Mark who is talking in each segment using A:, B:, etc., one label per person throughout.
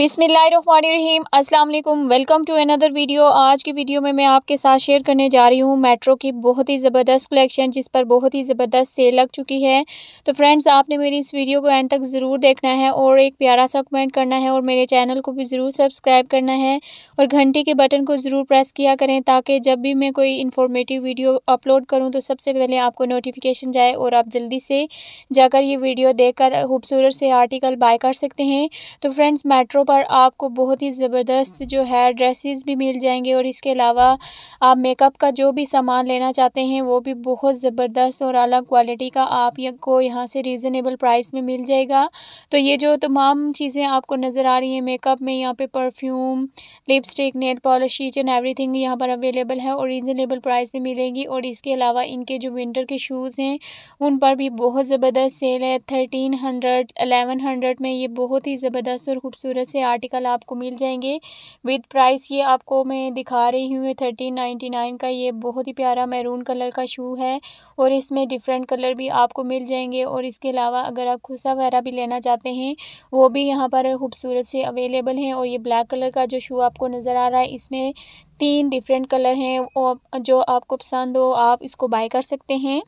A: बिसमीम अल्लाम welcome to another video आज की वीडियो में मैं आपके साथ शेयर करने जा रही हूँ मेट्रो की बहुत ही ज़बरदस्त कलेक्शन जिस पर बहुत ही ज़बरदस्त सेल लग चुकी है तो फ्रेंड्स आपने मेरी इस वीडियो को एंड तक ज़रूर देखना है और एक प्यारा सा कमेंट करना है और मेरे चैनल को भी ज़रूर सब्सक्राइब करना है और घंटे के बटन को ज़रूर प्रेस किया करें ताकि जब भी मैं कोई इन्फॉर्मेटिव वीडियो अपलोड करूँ तो सबसे पहले आपको नोटिफिकेशन जाए और आप जल्दी से जाकर ये वीडियो देख खूबसूरत से आर्टिकल बाय कर सकते हैं तो फ्रेंड्स मेट्रो पर आपको बहुत ही ज़बरदस्त जो है ड्रेसेस भी मिल जाएंगे और इसके अलावा आप मेकअप का जो भी सामान लेना चाहते हैं वो भी बहुत ज़बरदस्त और अलग क्वालिटी का आप को यहाँ से रीज़नेबल प्राइस में मिल जाएगा तो ये जो तमाम चीज़ें आपको नज़र आ रही हैं मेकअप में यहाँ पर perfume lipstick nail polish each and every यहाँ पर अवेलेबल है और रीज़नेबल प्राइस में मिलेगी और इसके अलावा इनके जो विंटर के शूज़ हैं उन पर भी बहुत ज़बरदस्त सेल है थर्टीन हंड्रेड अलेवन हंड्रेड में ये बहुत ही ज़बरदस्त और ख़ूबसूरत से से आर्टिकल आपको मिल जाएंगे विद प्राइस ये आपको मैं दिखा रही हूँ थर्टीन नाइन्टी नाइन का ये बहुत ही प्यारा मैरून कलर का शू है और इसमें डिफरेंट कलर भी आपको मिल जाएंगे और इसके अलावा अगर आप खुसा वगैरह भी लेना चाहते हैं वो भी यहाँ पर खूबसूरत से अवेलेबल हैं और ये ब्लैक कलर का जो शू आपको नज़र आ रहा है इसमें तीन डिफरेंट कलर हैं जो आपको पसंद हो आप इसको बाय कर सकते हैं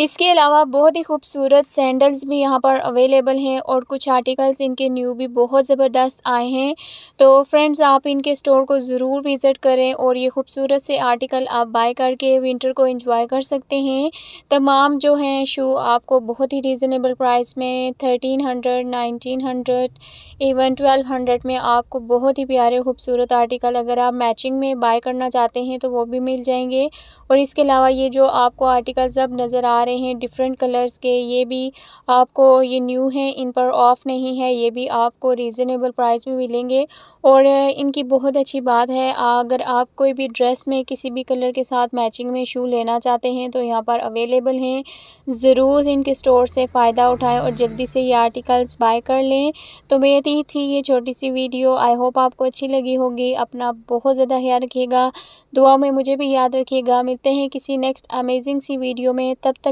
A: इसके अलावा बहुत ही खूबसूरत सैंडल्स भी यहाँ पर अवेलेबल हैं और कुछ आर्टिकल्स इनके न्यू भी बहुत ज़बरदस्त आए हैं तो फ्रेंड्स आप इनके स्टोर को ज़रूर विज़िट करें और ये खूबसूरत से आर्टिकल आप बाय करके विंटर को एंजॉय कर सकते हैं तमाम जो हैं शू आपको बहुत ही रीज़नेबल प्राइस में thirteen hundred nineteen hundred even twelve hundred में आपको बहुत ही प्यारे खूबसूरत आर्टिकल अगर आप मैचिंग में बाय करना चाहते हैं तो वो भी मिल जाएंगे और इसके अलावा ये जो आपको आर्टिकल्स अब नज़र आ आ रहे हैं डिफरेंट कलर्स के ये भी आपको ये न्यू है इन पर ऑफ़ नहीं है ये भी आपको रीज़नेबल प्राइस में मिलेंगे और इनकी बहुत अच्छी बात है अगर आप कोई भी ड्रेस में किसी भी कलर के साथ मैचिंग में शू लेना चाहते हैं तो यहाँ पर अवेलेबल हैं ज़रूर इनके स्टोर से फ़ायदा उठाएँ और जल्दी से ये आर्टिकल्स बाय कर लें तो मेरी थी ये छोटी सी वीडियो आई होप आपको अच्छी लगी होगी अपना बहुत ज़्यादा ख्याल रखिएगा दुआ में मुझे भी याद रखिएगा मिलते हैं किसी नेक्स्ट अमेजिंग सी वीडियो में तब तक